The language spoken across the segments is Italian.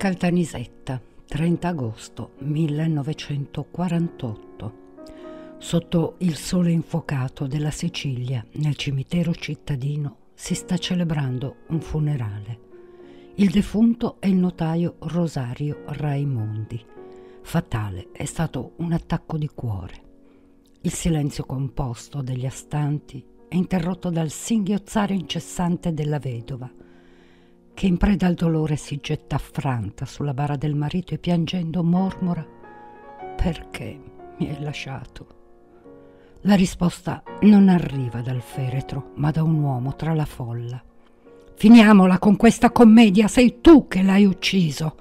Caltanisetta, 30 agosto 1948. Sotto il sole infuocato della Sicilia, nel cimitero cittadino, si sta celebrando un funerale. Il defunto è il notaio Rosario Raimondi. Fatale è stato un attacco di cuore. Il silenzio composto degli astanti è interrotto dal singhiozzare incessante della vedova che in preda al dolore si getta affranta sulla bara del marito e piangendo mormora perché mi hai lasciato? La risposta non arriva dal feretro, ma da un uomo tra la folla. Finiamola con questa commedia, sei tu che l'hai ucciso,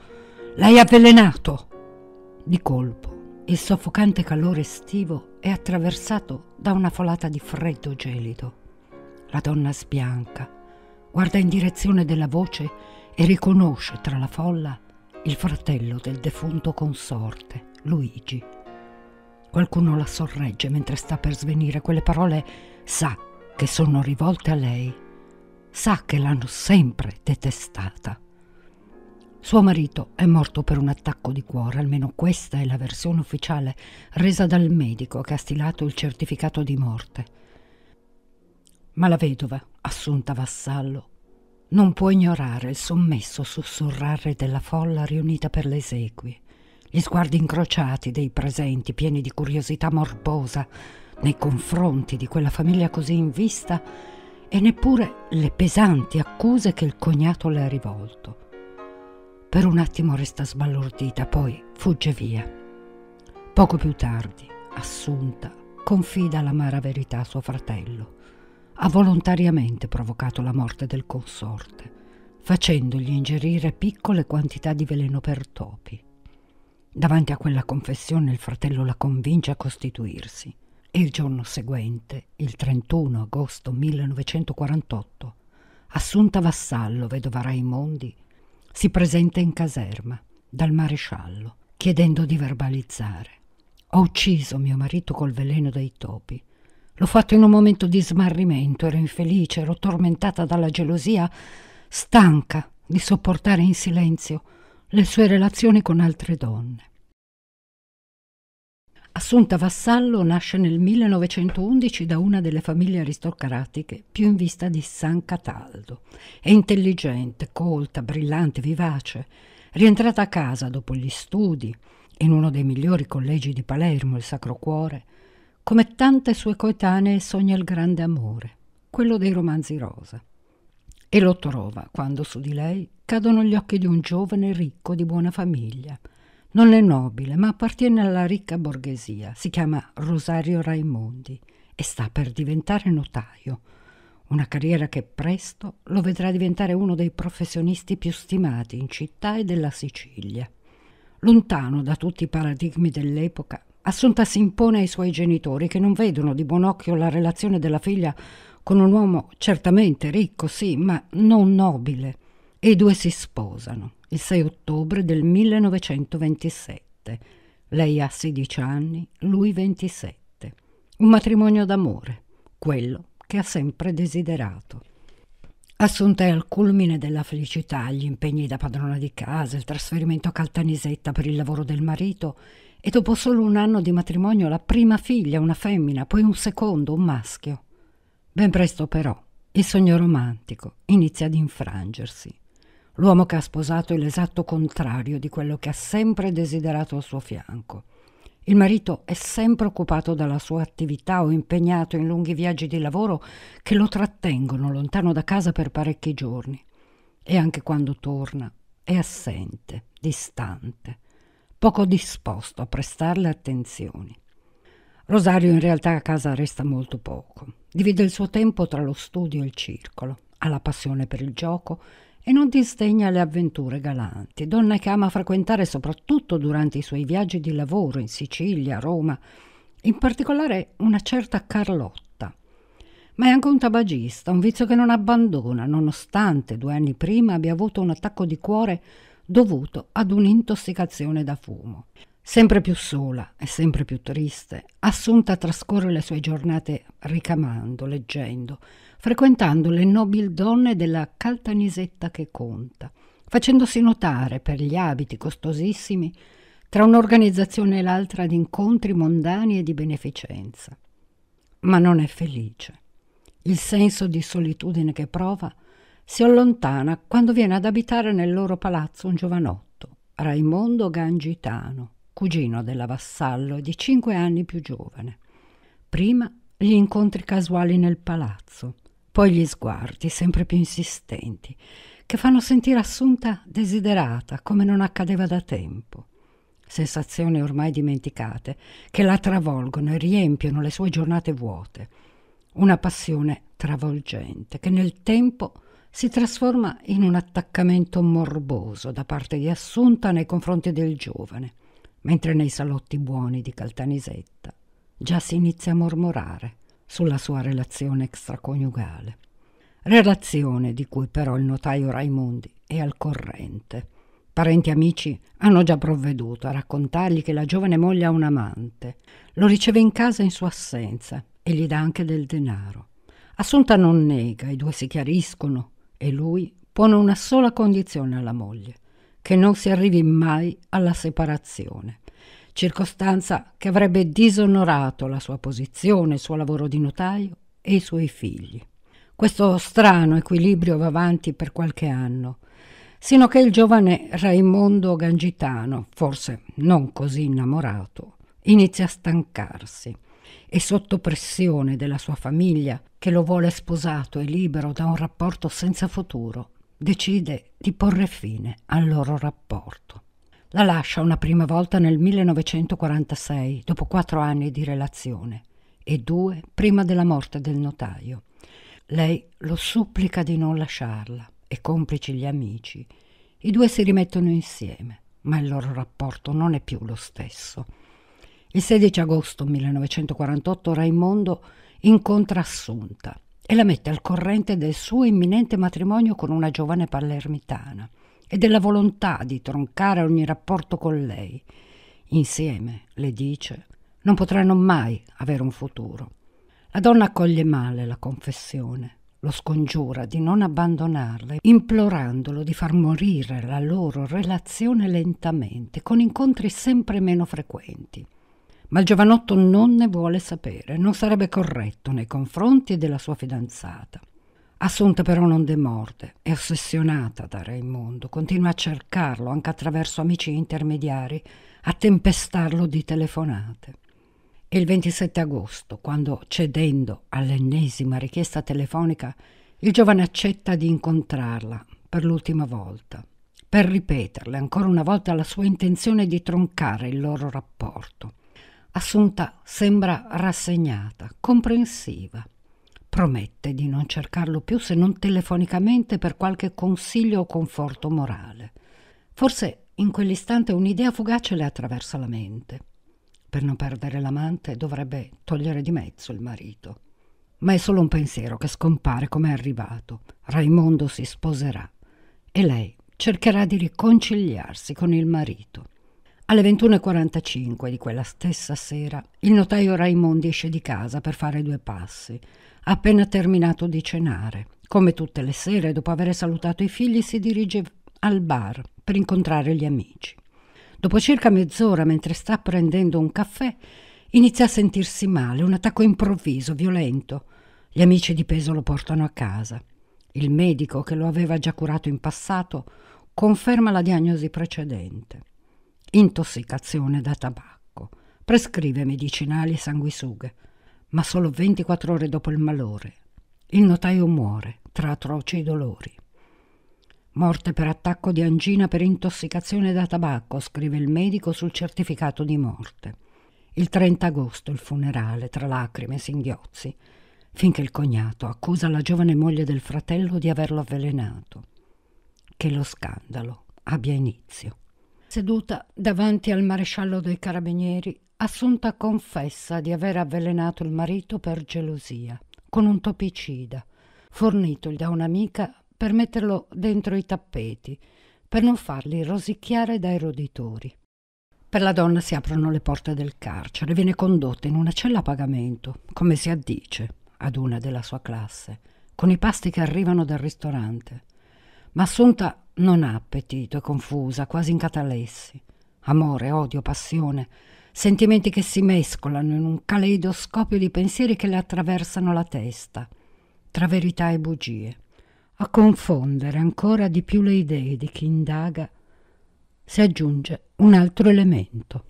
l'hai avvelenato. Di colpo, il soffocante calore estivo è attraversato da una folata di freddo gelido. La donna sbianca, guarda in direzione della voce e riconosce tra la folla il fratello del defunto consorte, Luigi. Qualcuno la sorregge mentre sta per svenire. Quelle parole sa che sono rivolte a lei. Sa che l'hanno sempre detestata. Suo marito è morto per un attacco di cuore, almeno questa è la versione ufficiale resa dal medico che ha stilato il certificato di morte. Ma la vedova assunta vassallo, non può ignorare il sommesso sussurrare della folla riunita per le esequie, gli sguardi incrociati dei presenti pieni di curiosità morbosa nei confronti di quella famiglia così in vista e neppure le pesanti accuse che il cognato le ha rivolto. Per un attimo resta sbalordita, poi fugge via. Poco più tardi, assunta, confida l'amara verità a suo fratello ha volontariamente provocato la morte del consorte, facendogli ingerire piccole quantità di veleno per topi. Davanti a quella confessione il fratello la convince a costituirsi e il giorno seguente, il 31 agosto 1948, assunta vassallo, vedova Raimondi, si presenta in caserma dal maresciallo chiedendo di verbalizzare. Ho ucciso mio marito col veleno dei topi L'ho fatto in un momento di smarrimento, ero infelice, ero tormentata dalla gelosia, stanca di sopportare in silenzio le sue relazioni con altre donne. Assunta Vassallo nasce nel 1911 da una delle famiglie aristocratiche più in vista di San Cataldo. È intelligente, colta, brillante, vivace. Rientrata a casa dopo gli studi in uno dei migliori collegi di Palermo, il Sacro Cuore, come tante sue coetanee sogna il grande amore, quello dei romanzi rosa. E lo trova quando su di lei cadono gli occhi di un giovane ricco di buona famiglia. Non è nobile, ma appartiene alla ricca borghesia. Si chiama Rosario Raimondi e sta per diventare notaio. Una carriera che presto lo vedrà diventare uno dei professionisti più stimati in città e della Sicilia. Lontano da tutti i paradigmi dell'epoca, Assunta si impone ai suoi genitori che non vedono di buon occhio la relazione della figlia con un uomo certamente ricco, sì, ma non nobile. E i due si sposano il 6 ottobre del 1927. Lei ha 16 anni, lui 27. Un matrimonio d'amore, quello che ha sempre desiderato. Assunta è al culmine della felicità, gli impegni da padrona di casa, il trasferimento a Caltanisetta per il lavoro del marito e dopo solo un anno di matrimonio la prima figlia, una femmina, poi un secondo, un maschio. Ben presto però il sogno romantico inizia ad infrangersi. L'uomo che ha sposato è l'esatto contrario di quello che ha sempre desiderato al suo fianco. Il marito è sempre occupato dalla sua attività o impegnato in lunghi viaggi di lavoro che lo trattengono lontano da casa per parecchi giorni. E anche quando torna è assente, distante poco disposto a prestarle attenzioni. Rosario in realtà a casa resta molto poco. Divide il suo tempo tra lo studio e il circolo, ha la passione per il gioco e non disdegna le avventure galanti, donna che ama frequentare soprattutto durante i suoi viaggi di lavoro in Sicilia, Roma, in particolare una certa Carlotta. Ma è anche un tabagista, un vizio che non abbandona, nonostante due anni prima abbia avuto un attacco di cuore dovuto ad un'intossicazione da fumo. Sempre più sola e sempre più triste, Assunta trascorre le sue giornate ricamando, leggendo, frequentando le nobili donne della Caltanisetta che conta, facendosi notare per gli abiti costosissimi tra un'organizzazione e l'altra di incontri mondani e di beneficenza. Ma non è felice. Il senso di solitudine che prova si allontana quando viene ad abitare nel loro palazzo un giovanotto, Raimondo Gangitano, cugino della vassallo e di cinque anni più giovane. Prima gli incontri casuali nel palazzo, poi gli sguardi sempre più insistenti, che fanno sentire Assunta desiderata come non accadeva da tempo. Sensazioni ormai dimenticate che la travolgono e riempiono le sue giornate vuote. Una passione travolgente che nel tempo si trasforma in un attaccamento morboso da parte di Assunta nei confronti del giovane, mentre nei salotti buoni di Caltanisetta già si inizia a mormorare sulla sua relazione extraconiugale. Relazione di cui però il notaio Raimondi è al corrente. Parenti e amici hanno già provveduto a raccontargli che la giovane moglie ha un amante, lo riceve in casa in sua assenza e gli dà anche del denaro. Assunta non nega, i due si chiariscono e lui pone una sola condizione alla moglie, che non si arrivi mai alla separazione, circostanza che avrebbe disonorato la sua posizione, il suo lavoro di notaio e i suoi figli. Questo strano equilibrio va avanti per qualche anno, sino a che il giovane Raimondo Gangitano, forse non così innamorato, inizia a stancarsi e sotto pressione della sua famiglia, che lo vuole sposato e libero da un rapporto senza futuro, decide di porre fine al loro rapporto. La lascia una prima volta nel 1946, dopo quattro anni di relazione, e due prima della morte del notaio. Lei lo supplica di non lasciarla e complici gli amici. I due si rimettono insieme, ma il loro rapporto non è più lo stesso. Il 16 agosto 1948 Raimondo incontra Assunta e la mette al corrente del suo imminente matrimonio con una giovane palermitana e della volontà di troncare ogni rapporto con lei. Insieme, le dice, non potranno mai avere un futuro. La donna accoglie male la confessione, lo scongiura di non abbandonarla, implorandolo di far morire la loro relazione lentamente, con incontri sempre meno frequenti. Ma il giovanotto non ne vuole sapere, non sarebbe corretto nei confronti della sua fidanzata. Assunta però non demorde, è ossessionata da Raimondo, continua a cercarlo anche attraverso amici intermediari, a tempestarlo di telefonate. E il 27 agosto, quando, cedendo all'ennesima richiesta telefonica, il giovane accetta di incontrarla per l'ultima volta, per ripeterle ancora una volta la sua intenzione di troncare il loro rapporto. Assunta sembra rassegnata, comprensiva. Promette di non cercarlo più se non telefonicamente per qualche consiglio o conforto morale. Forse in quell'istante un'idea fugace le attraversa la mente. Per non perdere l'amante dovrebbe togliere di mezzo il marito. Ma è solo un pensiero che scompare come è arrivato. Raimondo si sposerà e lei cercherà di riconciliarsi con il marito. Alle 21.45 di quella stessa sera il notaio Raimondi esce di casa per fare due passi. Ha appena terminato di cenare. Come tutte le sere, dopo aver salutato i figli, si dirige al bar per incontrare gli amici. Dopo circa mezz'ora, mentre sta prendendo un caffè, inizia a sentirsi male, un attacco improvviso, violento. Gli amici di peso lo portano a casa. Il medico, che lo aveva già curato in passato, conferma la diagnosi precedente intossicazione da tabacco, prescrive medicinali e sanguisughe, ma solo 24 ore dopo il malore. Il notaio muore tra atroci dolori. Morte per attacco di angina per intossicazione da tabacco, scrive il medico sul certificato di morte. Il 30 agosto il funerale, tra lacrime e singhiozzi, finché il cognato accusa la giovane moglie del fratello di averlo avvelenato. Che lo scandalo abbia inizio. Seduta davanti al maresciallo dei carabinieri, Assunta confessa di aver avvelenato il marito per gelosia, con un topicida, fornitogli da un'amica per metterlo dentro i tappeti, per non farli rosicchiare dai roditori. Per la donna si aprono le porte del carcere, viene condotta in una cella a pagamento, come si addice ad una della sua classe, con i pasti che arrivano dal ristorante. Ma Assunta non ha appetito, è confusa, quasi in catalessi. Amore, odio, passione, sentimenti che si mescolano in un caleidoscopio di pensieri che le attraversano la testa, tra verità e bugie, a confondere ancora di più le idee di chi indaga si aggiunge un altro elemento.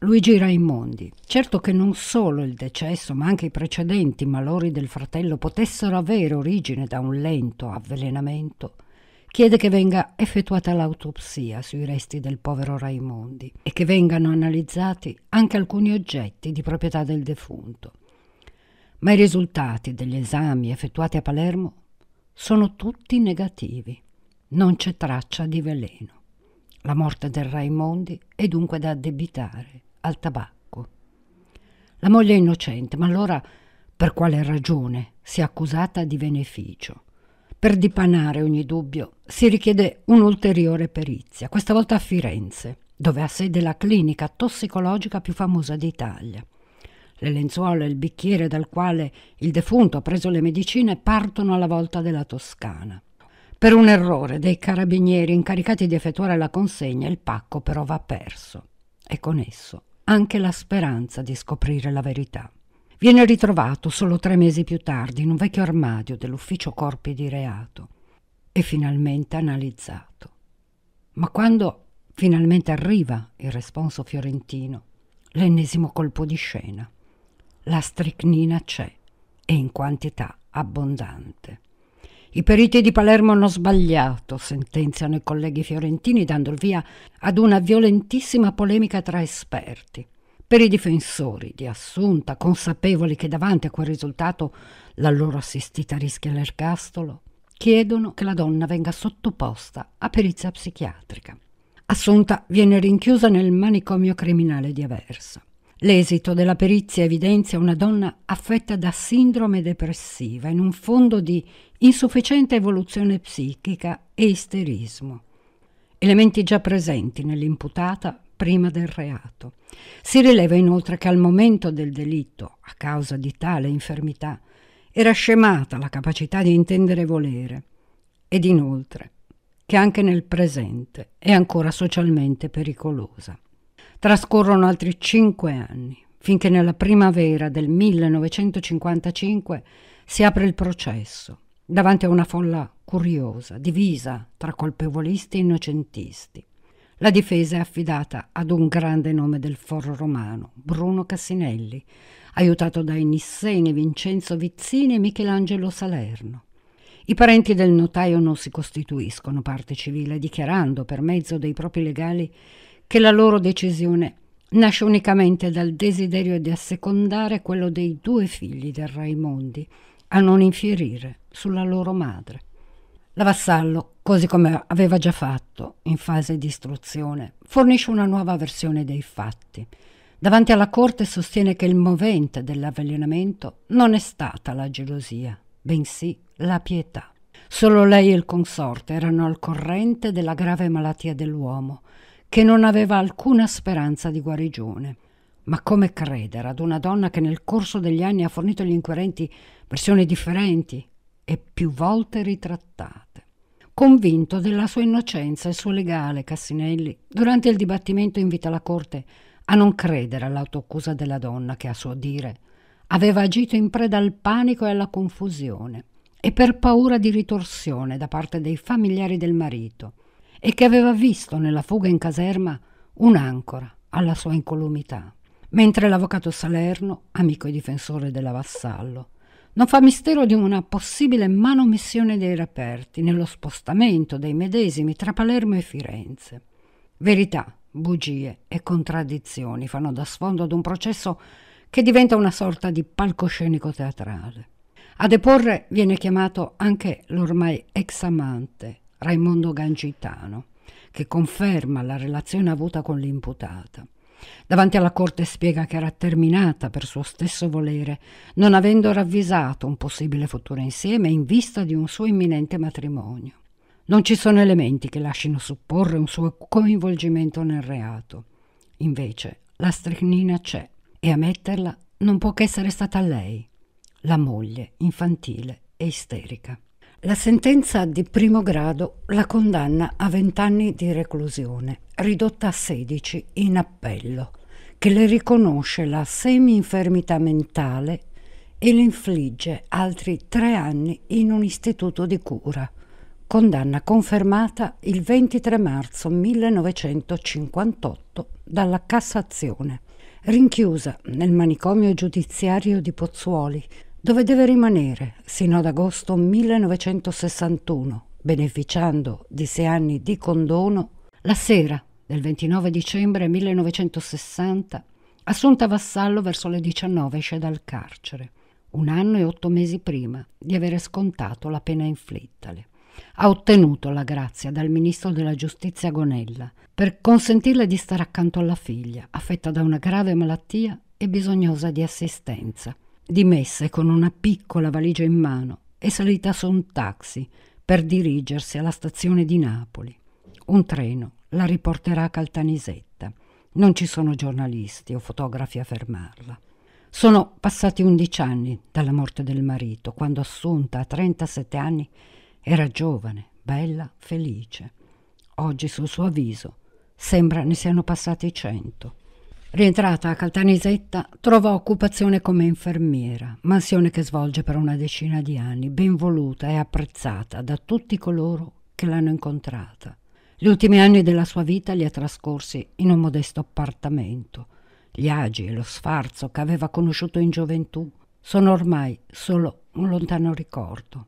Luigi Raimondi, certo che non solo il decesso, ma anche i precedenti malori del fratello potessero avere origine da un lento avvelenamento, chiede che venga effettuata l'autopsia sui resti del povero Raimondi e che vengano analizzati anche alcuni oggetti di proprietà del defunto. Ma i risultati degli esami effettuati a Palermo sono tutti negativi. Non c'è traccia di veleno. La morte del Raimondi è dunque da addebitare al tabacco. La moglie è innocente, ma allora per quale ragione si è accusata di beneficio? Per dipanare ogni dubbio si richiede un'ulteriore perizia, questa volta a Firenze, dove ha sede la clinica tossicologica più famosa d'Italia. Le lenzuola e il bicchiere dal quale il defunto ha preso le medicine partono alla volta della Toscana. Per un errore dei carabinieri incaricati di effettuare la consegna, il pacco però va perso e con esso anche la speranza di scoprire la verità. Viene ritrovato solo tre mesi più tardi in un vecchio armadio dell'ufficio corpi di reato e finalmente analizzato. Ma quando finalmente arriva il responso fiorentino, l'ennesimo colpo di scena. La stricnina c'è e in quantità abbondante. I periti di Palermo hanno sbagliato, sentenziano i colleghi fiorentini dando il via ad una violentissima polemica tra esperti. Per i difensori di Assunta, consapevoli che davanti a quel risultato la loro assistita rischia l'ergastolo, chiedono che la donna venga sottoposta a perizia psichiatrica. Assunta viene rinchiusa nel manicomio criminale di Aversa. L'esito della perizia evidenzia una donna affetta da sindrome depressiva in un fondo di insufficiente evoluzione psichica e isterismo. Elementi già presenti nell'imputata prima del reato. Si rileva inoltre che al momento del delitto, a causa di tale infermità, era scemata la capacità di intendere e volere, ed inoltre che anche nel presente è ancora socialmente pericolosa. Trascorrono altri cinque anni, finché nella primavera del 1955 si apre il processo, davanti a una folla curiosa, divisa tra colpevolisti e innocentisti. La difesa è affidata ad un grande nome del foro romano, Bruno Cassinelli, aiutato dai Nisseni Vincenzo Vizzini e Michelangelo Salerno. I parenti del notaio non si costituiscono parte civile, dichiarando per mezzo dei propri legali che la loro decisione nasce unicamente dal desiderio di assecondare quello dei due figli del Raimondi, a non infierire sulla loro madre. La vassallo così come aveva già fatto in fase di istruzione, fornisce una nuova versione dei fatti. Davanti alla corte sostiene che il movente dell'avvelenamento non è stata la gelosia, bensì la pietà. Solo lei e il consorte erano al corrente della grave malattia dell'uomo, che non aveva alcuna speranza di guarigione. Ma come credere ad una donna che nel corso degli anni ha fornito agli inquirenti versioni differenti e più volte ritrattate? Convinto della sua innocenza, il suo legale Cassinelli, durante il dibattimento invita la Corte a non credere all'autoaccusa della donna che, a suo dire, aveva agito in preda al panico e alla confusione e per paura di ritorsione da parte dei familiari del marito e che aveva visto nella fuga in caserma un'ancora alla sua incolumità, mentre l'avvocato Salerno, amico e difensore della Vassallo, non fa mistero di una possibile manomissione dei reperti nello spostamento dei medesimi tra Palermo e Firenze. Verità, bugie e contraddizioni fanno da sfondo ad un processo che diventa una sorta di palcoscenico teatrale. A deporre viene chiamato anche l'ormai ex amante Raimondo Gangitano, che conferma la relazione avuta con l'imputata. Davanti alla corte spiega che era terminata per suo stesso volere, non avendo ravvisato un possibile futuro insieme in vista di un suo imminente matrimonio. Non ci sono elementi che lasciano supporre un suo coinvolgimento nel reato. Invece, la stricnina c'è e a metterla non può che essere stata lei, la moglie infantile e isterica. La sentenza di primo grado la condanna a 20 anni di reclusione, ridotta a 16 in appello, che le riconosce la semi-infermità mentale e le infligge altri tre anni in un istituto di cura. Condanna confermata il 23 marzo 1958 dalla Cassazione. Rinchiusa nel manicomio giudiziario di Pozzuoli dove deve rimanere sino ad agosto 1961, beneficiando di sei anni di condono, la sera del 29 dicembre 1960 Assunta Vassallo verso le 19 esce dal carcere, un anno e otto mesi prima di avere scontato la pena inflittale. Ha ottenuto la grazia dal ministro della giustizia Gonella per consentirle di stare accanto alla figlia, affetta da una grave malattia e bisognosa di assistenza dimessa con una piccola valigia in mano, è salita su un taxi per dirigersi alla stazione di Napoli. Un treno la riporterà a Caltanisetta. Non ci sono giornalisti o fotografi a fermarla. Sono passati undici anni dalla morte del marito, quando Assunta, a 37 anni, era giovane, bella, felice. Oggi sul suo viso sembra ne siano passati cento. Rientrata a Caltanisetta, trovò occupazione come infermiera, mansione che svolge per una decina di anni, ben voluta e apprezzata da tutti coloro che l'hanno incontrata. Gli ultimi anni della sua vita li ha trascorsi in un modesto appartamento. Gli agi e lo sfarzo che aveva conosciuto in gioventù sono ormai solo un lontano ricordo.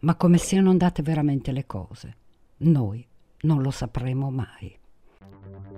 Ma come siano andate veramente le cose, noi non lo sapremo mai.